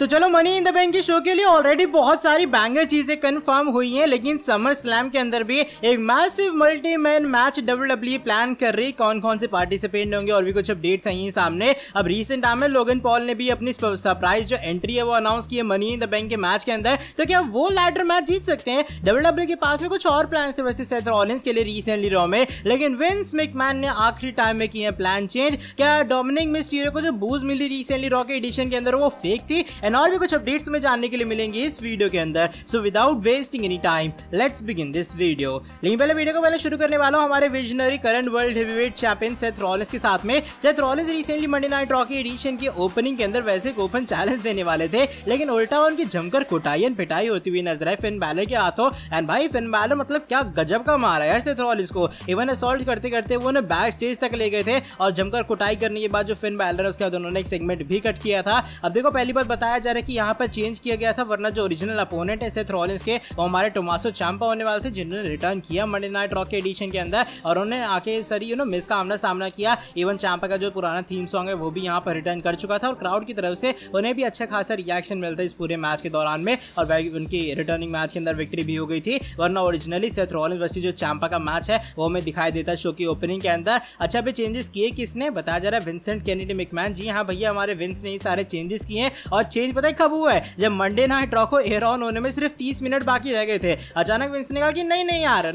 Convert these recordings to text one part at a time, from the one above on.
तो चलो Money in the Bank की शो के लिए ऑलरेडी बहुत सारी बैंगर चीजें कंफर्म हुई हैं लेकिन समर स्लैम के अंदर भी एक massive multi man match W W plan कर रही कौन कौन से पार्टिसिपेट होंगे और भी कुछ अपडेट्स आई हैं सामने अब रिसेंट टाइम में लोगन पॉल ने भी अपनी सरप्राइज जो एंट्री है वो अनाउंस की है मनी इन द बैंक के मैच के अंदर तो क्या वो लैडर मैच जीत सकते हैं डब्ल्यू e के पास में कुछ और प्लान थे वैसे सेथ रॉलिंस के लिए रिसेंटली रॉ में लेकिन विंस मिकमैन ने आखिरी टाइम में किए प्लान चेंज क्या डोमिनिक मिस्टीरियो को जो बूज मिली रिसेंटली रॉ के एडिशन के अंदर वो फेक थी एंड और भी कुछ अपडेट्स में जानने के लिए मिलेंगे इस वीडियो के अंदर so without wasting any time let's begin this video लेकिन पहले वीडियो को पहले शुरू करने वाला हूँ हमारे visionary current world heavyweight champion Seth Rollins के साथ में Seth Rollins recently Monday night रॉकी एडिशन की ओपनिंग के अंदर वैसे एक ओपन चैलेंज देने वाले थे लेकिन उल्टा उनकी जमकर कुटाई एंड पिटाई होती हुई नजर आई फिन बैलर के हाथों एंड भाई फिन बैलर मतलब क्या गजब का मारा यार सेथ रॉलिस को इवन असोल्ट करते करते वो बैक स्टेज तक ले गए थे और जमकर कुटाई करने के बाद जो फिन बैलर है उसके बाद उन्होंने एक सेगमेंट भी कट किया था अब देखो पहली बात बताया बताया जा रहा है कि यहाँ पर चेंज किया गया था वरना जो ओरिजिनल अपोनेंट है सेथ रॉलिंस के वो हमारे टोमासो चांपा होने वाले थे जिन्होंने रिटर्न किया मंडे नाइट रॉक के एडिशन के अंदर और उन्होंने आके सारी यू नो मिस का आमना सामना किया इवन चांपा का जो पुराना थीम सॉन्ग है वो भी यहाँ पर रिटर्न कर चुका था और क्राउड की तरफ से उन्हें भी अच्छा खासा रिएक्शन मिलता है इस पूरे मैच के दौरान में और भाई उनकी रिटर्निंग मैच के अंदर विक्ट्री भी हो गई थी वरना ओरिजिनली सेथ रॉलिंस वर्सेज जो चांपा का मैच है वो हमें दिखाई देता शो की ओपनिंग के अंदर अच्छा भी चेंजेस किए किसने बताया जा रहा है विंसेंट कैनेडी मिकमैन जी हाँ भैया हमारे विंस ने ही सारे चेंजेस किए हैं और चेंज चेंज पता है कब हुआ है जब मंडे नाइट रॉ को एयर ऑन होने में सिर्फ तीस मिनट बाकी रह गए थे अचानक विंस ने कहा कि नहीं नहीं यार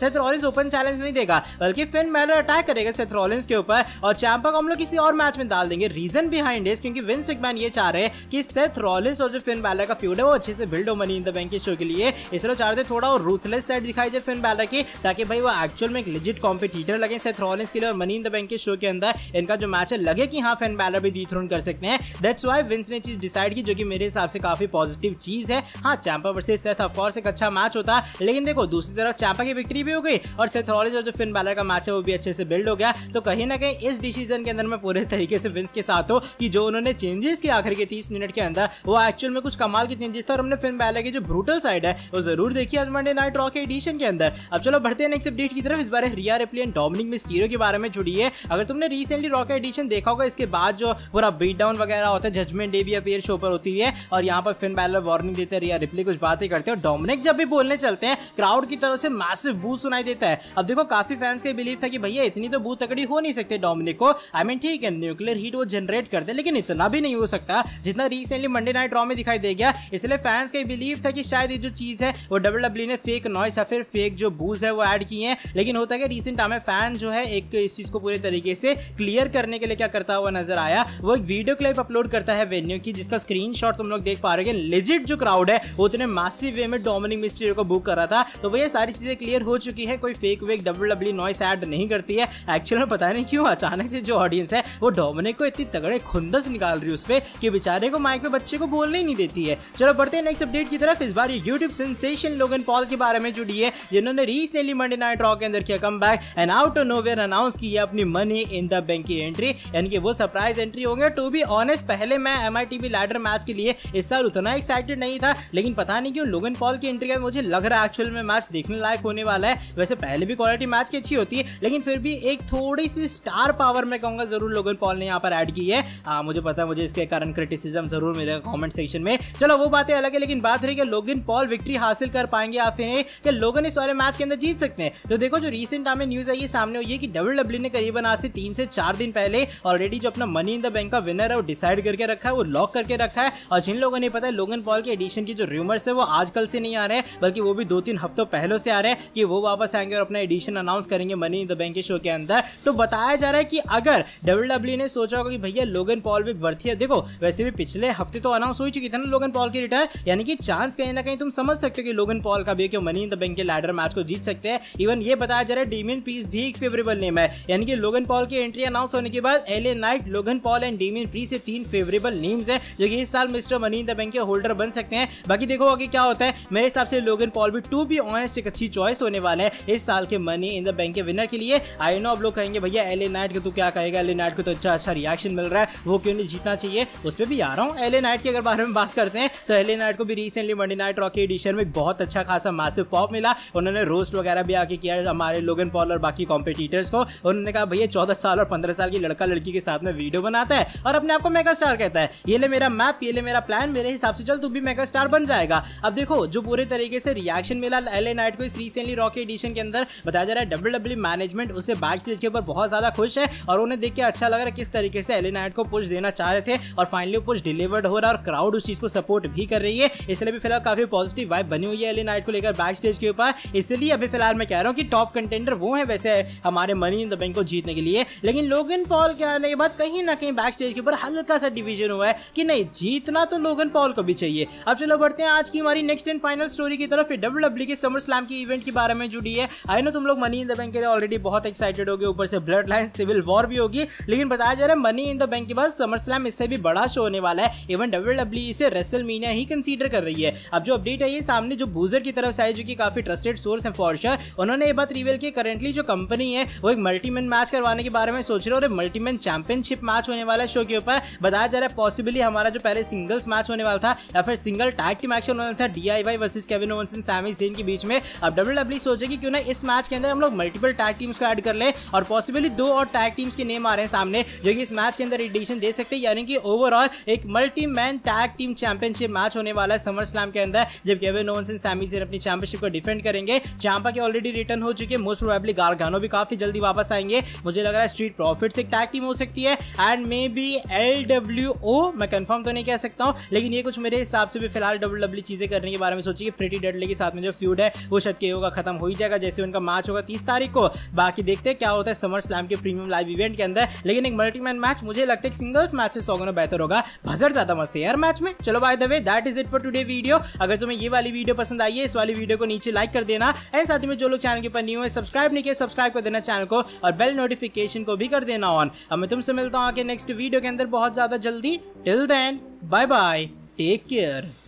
सेथ ओपन चैलेंज नहीं देगा बल्कि फिन मैलर अटैक करेगा सेथ के ऊपर और चैंपा को हम लोग किसी और मैच में डाल देंगे रीजन बिहाइंड इज क्योंकि विंस मैकमैन ये चाह रहे कि सेथ रॉलिंस और जो फिन बैलर का फ्यूड है वो अच्छे से बिल्ड हो Money in the Bank show के लिए इसलिए चाह रहे थे थोड़ा और रूथलेस साइड दिखाई दे फिन बैलर की ताकि भाई वो एक्चुअल में एक लिजिट कॉम्पिटिटर लगे सेथ रॉलिंस के लिए और मनी इन द बैंक के शो के अंदर इनका जो मैच है लगे कि हाँ फिन बैलर भी डी कर सकते हैं दैट्स वाई विंस ने चीज डिसाइड साइड की जो कि मेरे हिसाब से काफी पॉजिटिव चीज है हाँ चैंपा वर्सेज सेथ ऑफकोर्स एक अच्छा मैच होता है लेकिन देखो दूसरी तरफ चैंपा की विक्ट्री भी हो गई और सेथ रॉलिज और जो फिन बैलर का मैच है वो भी अच्छे से बिल्ड हो गया तो कहीं ना कहीं इस डिसीजन के अंदर मैं पूरे तरीके से विंस के साथ हूँ कि जो उन्होंने चेंजेस किया आखिर के तीस मिनट के अंदर वो एक्चुअल में कुछ कमाल के चेंजेस था और हमने फिन बैलर की जो ब्रूटल साइड है वो जरूर देखी आज मंडे नाइट रॉ के एडिशन के अंदर अब चलो बढ़ते हैं नेक्स्ट अपडेट की तरफ इस बार Rhea Ripley and Dominik Mysterio के बारे में जुड़ी है अगर तुमने रिसेंटली रॉ का एडिशन देखा होगा इसके बाद जो पूरा बीट डाउन वगैरह होता है जजमेंट डे भी अपीयर शो ऊपर होती है और यहाँ पर फिन बैलर वार्निंग देते हैं रिया रिप्ले कुछ बातें करते हैं और डोमिनिक जब भी बोलने चलते हैं क्राउड की तरफ से मैसिव बू सुनाई देता है अब देखो काफी फैंस का बिलीव था कि भैया इतनी तो बू तकड़ी हो नहीं सकती डोमिनिक को आई मीन ठीक है न्यूक्लियर हीट वो जनरेट करते लेकिन इतना भी नहीं हो सकता जितना रिसेंटली मंडे नाइट ड्रॉ में दिखाई दे गया इसलिए फैंस का बिलीव था कि शायद ये जो चीज़ है वो डब्ल्यू डब्ल्यू ने फेक नॉइस या फिर फेक जो बूज है वो ऐड किए हैं लेकिन होता है रिसेंट टाइम फैन जो है एक इस चीज़ को पूरे तरीके से क्लियर करने के लिए क्या करता हुआ नजर आया वो एक वीडियो क्लिप अपलोड करता है वेन्यू की जिसका स्क्रीनशॉट तुम लोग देख पा रहे हो लेजिट जो क्राउड है वो उतने मासिव वे में डोमिनिक मिस्ट्री को बुक कर रहा था तो भैया सारी चीजें क्लियर हो चुकी है कोई फेक वेक डब्ल्यू डब्ल्यू नॉइस एड नहीं करती है एक्चुअल में पता नहीं क्यों अचानक से जो ऑडियंस है वो डोमिनिक को इतनी तगड़े खुंदस निकाल रही है उस पर कि बेचारे को माइक में बच्चे को बोलने ही नहीं देती है चलो बढ़ते हैं नेक्स्ट अपडेट की तरफ इस बार ये यूट्यूब सेंसेशन लोगन पॉल के बारे में जुड़ी है जिन्होंने रिसेंटली मंडे नाइट रॉक के अंदर किया come back and out of nowhere announce किया अपनी मनी इन द बैंक की एंट्री यानी कि वो सरप्राइज एंट्री होंगे टू बी ऑनेस्ट पहले मैं M I T B ladder match के लिए इस साल उतना एक्साइटेड नहीं था लेकिन पता नहीं क्यों लोगन पॉल की एंट्री का मुझे लग रहा है एक्चुअल में मैच देखने लायक होने वाला है वैसे पहले भी क्वालिटी मैच की अच्छी होती है लेकिन फिर भी एक थोड़ी सी स्टार पावर मैं कहूंगा जरूर लोगन पॉल ने यहाँ पर ऐड की है आ, मुझे पता है मुझे इसके कारण क्रिटिसिज्म जरूर मिलेगा कॉमेंट सेक्शन में चलो वो बातें अलग है लेकिन बात रही कि लोगन पॉल विक्ट्री हासिल कर पाएंगे या फिर कि लोगन इस वाले मैच के अंदर जीत सकते हैं तो देखो जो रिसेंट हमें न्यूज़ आई है सामने हुई है कि डब्ल्यू डब्ल्यू e ने करीबन आज से तीन से चार दिन पहले ऑलरेडी जो अपना मनी इन द बैंक का विनर है वो डिसाइड करके रखा है वो लॉक करके रखा है और जिन लोगों ने पता है लोगन पॉल के एडिशन की जो र्यूमर्स है वो आजकल से नहीं आ रहे बल्कि वो भी दो तीन हफ्तों पहले से आ रहे हैं कि वो वापस आएंगे और अपना एडिशन अनाउंस करेंगे मनी द बैंक के शो के अंदर तो बताया जा रहा है कि अगर डब्ल्यू e ने सोचा होगा कि भैया लोगन पॉल भी वर्थी है देखो वैसे भी पिछले हफ्ते तो अनाउंस हो चुकी थी ना लोगन पॉल की रिटायर यानी कि चांस कहीं ना कहीं तुम समझ सकते हो कि लोगन पॉल का भी क्यों मनी इन द बैंक के लैडर मैच को जीत सकते हैं इवन ये बताया जा रहा है डीमिन पीस भी एक फेवरेबल नेम है यानी कि लोगन पॉल की एंट्री अनाउंस होने के बाद L knight Logan Paul and Damian priest ये तीन फेवरेबल नेम्स है जो ये साल mister money in the bank के होल्डर बन सकते हैं बाकी देखो आगे क्या होता है मेरे हिसाब से लोगन पॉल भी टू बी ऑनेस्ट एक अच्छी चॉइस होने वाला है इस साल के मनी इन द बैंक के विनर के लिए आई नो आप लोग कहेंगे भैया एल नाइट को तो क्या कहेगा एल नाइट को तो अच्छा अच्छा रिएक्शन मिल रहा है वो क्यों नहीं जीतना चाहिए उस पर भी आ रहा हूँ एल नाइट के अगर बारे में बात करते हैं तो एल नाइट को भी recently Monday night raw edition में बहुत अच्छा खासा मासिव पॉप मिला उन्होंने रोस्ट वगैरह भी आके किया हमारे लोगन पॉल और बाकी कॉम्पिटिटर्स को उन्होंने कहा भैया चौदह साल और पंद्रह साल की लड़का लड़की के साथ में वीडियो बनाता है और अपने आपको मेगा स्टार कहता है ये ले मेरा मैप ये ले मेरा प्लान मेरे हिसाब से चल तू भी मेगा स्टार बन जाएगा अब देखो जो पूरे तरीके से रिएक्शन मिला एल नाइट को इस रिसेंटली रॉकी एडिशन के अंदर बताया जा रहा है डब्ल्यू डब्ल्यू मैनेजमेंट उसे बैच के ऊपर बहुत ज़्यादा खुश है और उन्हें देख के अच्छा लग रहा है किस तरीके से एल नाइट को पुश देना चाह रहे थे और फाइनली पुश डिलीवर्ड हो रहा है और क्राउड उस चीज़ को सपोर्ट भी कर रही है इसलिए भी फिलहाल काफ़ी पॉजिटिव वाइब बनी हुई है एल नाइट को लेकर बैक स्टेज के ऊपर इसलिए अभी फिलहाल मैं कह रहा हूँ कि टॉप कंटेंडर वो है वैसे हमारे मनी इन द बैंक को जीतने के लिए लेकिन लोगन पॉल के आने के बाद कहीं ना कहीं बैक स्टेज के ऊपर हल्का सा डिवीजन हुआ है कि नहीं जीतना तो लोगन पॉल को भी चाहिए अब चलो बढ़ते हैं आज की हमारी नेक्स्ट एंड फाइनल स्टोरी की तरफ डब्ल्यू डब्ल्यू e के समर स्लैम की इवेंट के बारे में जुड़ी है आई नो तुम लोग मनी इन द बैंक के लिए ऑलरेडी बहुत एक्साइटेड हो गए ऊपर से ब्लड लाइन सिविल वॉर भी होगी लेकिन बताया जा रहा है मनी इन द बैंक के बाद समर स्लैम इससे भी बड़ा शो होने वाला है इवन डब्ल्यू डब्ल्यू इसे रेसल मीनिया ही कंसिडर कर रही है अब जो अपडेट है ये सामने जो बूजर की तरफ से आई जो कि काफी ट्रस्टेड सोर्स है फॉर्शर उन्होंने ये बात रिवील की करेंटली जो कंपनी है वो एक मल्टीमैन मैच करवाने के बारे में सोच रहे हो और मल्टीमैन चैंपियनशिप मैच होने वाला है शो के ऊपर बताया जा रहा है पॉसिबली हमारा जो पहले सिंगल्स मैच होने वाला था या फिर सिंगल टैग टीम एक्शन होने वाला था D I Y versus Kevin Owens and Sami Zayn के बीच में अब डब्ल्यू डब्ल्यू कि क्यों ना इस मैच के अंदर हम लोग मल्टीपल टैग टीम्स को ऐड कर लें और पॉसिबली दो और टैग टीम्स के नेम आ रहे हैं सामने जो कि इस मैच के अंदर एडिशन दे सकते हैं यानी कि ओवरऑल एक multi man tag team championship match होने वाला है समर स्लैम के अंदर जब Kevin Owens and Sami Zayn अपनी चैंपियनशिप को डिफेंड करेंगे चांपा के ऑलरेडी रिटर्न हो चुके हैं मोस्ट प्रोबेबली गारगानो भी काफी जल्दी वापस आएंगे मुझे लग रहा है स्ट्रीट प्रॉफिट एक टैग टीम हो सकती है and may be L W O मैं कंफर्म तो नहीं कह सकता हूँ लेकिन ये कुछ मेरे हिसाब से भी फिलहाल डब्ल्यू डब्ल्यू e चीज़ें करने के बारे में सोची कि प्रिटी डेडले के साथ में जो फ्यूड है वो शायद के होगा खत्म हो ही जाएगा जैसे उनका मैच होगा तीस तारीख को बाकी देखते हैं क्या होता है समर स्लैम के प्रीमियम लाइव इवेंट के अंदर लेकिन एक मल्टीमैन मैच मुझे लगता है सिंगल्स मैच से सौगना बेहतर होगा भजर ज़्यादा मस्त है यार मैच में चलो by the way that is it for today video अगर तुम्हें ये वाली वीडियो पसंद आई है इस वाली वीडियो को नीचे लाइक कर देना एंड साथ में जो लोग चैनल के ऊपर न्यू है सब्सक्राइब नहीं किया सब्सक्राइब कर देना चैनल को और बेल नोटिफिकेशन को भी कर देना ऑन अब मैं तुमसे मिलता हूँ आगे नेक्स्ट वीडियो के अंदर बहुत ज़्यादा जल्दी till then Bye bye. Take care.